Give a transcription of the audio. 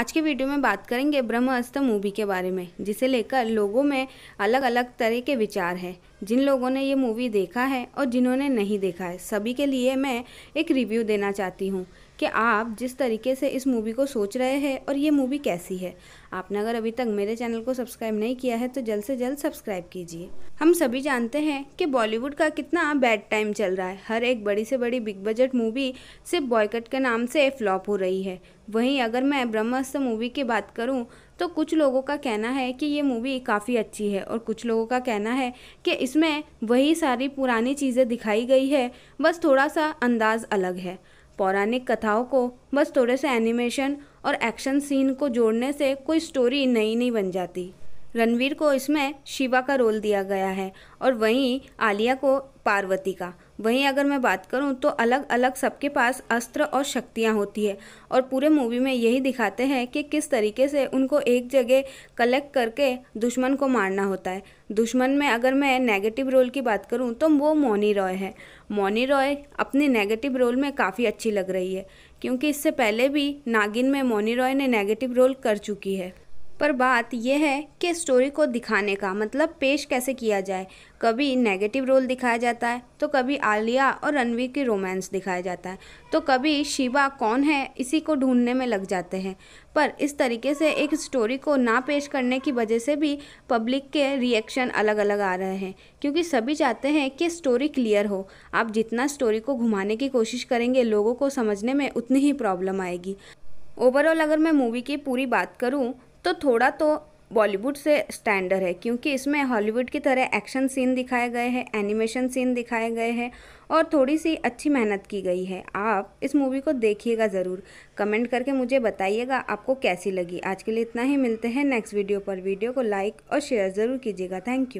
आज के वीडियो में बात करेंगे ब्रह्मास्त्र मूवी के बारे में जिसे लेकर लोगों में अलग अलग तरह के विचार हैं जिन लोगों ने ये मूवी देखा है और जिन्होंने नहीं देखा है सभी के लिए मैं एक रिव्यू देना चाहती हूँ कि आप जिस तरीके से इस मूवी को सोच रहे हैं और ये मूवी कैसी है आपने अगर अभी तक मेरे चैनल को सब्सक्राइब नहीं किया है तो जल्द से जल्द सब्सक्राइब कीजिए हम सभी जानते हैं कि बॉलीवुड का कितना बैड टाइम चल रहा है हर एक बड़ी से बड़ी बिग बजट मूवी सिर्फ बॉयकट के नाम से फ्लॉप हो रही है वहीं अगर मैं ब्रह्मास्त्र मूवी की बात करूं तो कुछ लोगों का कहना है कि ये मूवी काफ़ी अच्छी है और कुछ लोगों का कहना है कि इसमें वही सारी पुरानी चीज़ें दिखाई गई है बस थोड़ा सा अंदाज़ अलग है पौराणिक कथाओं को बस थोड़े से एनिमेशन और एक्शन सीन को जोड़ने से कोई स्टोरी नई नहीं बन जाती रणवीर को इसमें शिवा का रोल दिया गया है और वहीं आलिया को पार्वती का वहीं अगर मैं बात करूँ तो अलग अलग सबके पास अस्त्र और शक्तियाँ होती है और पूरे मूवी में यही दिखाते हैं कि किस तरीके से उनको एक जगह कलेक्ट करके दुश्मन को मारना होता है दुश्मन में अगर मैं नेगेटिव रोल की बात करूँ तो वो मोनी रॉय है मोनी रॉय अपने नेगेटिव रोल में काफ़ी अच्छी लग रही है क्योंकि इससे पहले भी नागिन में मोनी रॉय ने नेगेटिव रोल कर चुकी है पर बात यह है कि स्टोरी को दिखाने का मतलब पेश कैसे किया जाए कभी नेगेटिव रोल दिखाया जाता है तो कभी आलिया और रणवीर की रोमांस दिखाया जाता है तो कभी शिवा कौन है इसी को ढूंढने में लग जाते हैं पर इस तरीके से एक स्टोरी को ना पेश करने की वजह से भी पब्लिक के रिएक्शन अलग अलग आ रहे हैं क्योंकि सभी चाहते हैं कि स्टोरी क्लियर हो आप जितना स्टोरी को घुमाने की कोशिश करेंगे लोगों को समझने में उतनी ही प्रॉब्लम आएगी ओवरऑल अगर मैं मूवी की पूरी बात करूं तो थोड़ा तो बॉलीवुड से स्टैंडर्ड है क्योंकि इसमें हॉलीवुड की तरह एक्शन सीन दिखाए गए हैं एनिमेशन सीन दिखाए गए हैं और थोड़ी सी अच्छी मेहनत की गई है आप इस मूवी को देखिएगा ज़रूर कमेंट करके मुझे बताइएगा आपको कैसी लगी आज के लिए इतना ही मिलते हैं नेक्स्ट वीडियो पर वीडियो को लाइक और शेयर ज़रूर कीजिएगा थैंक यू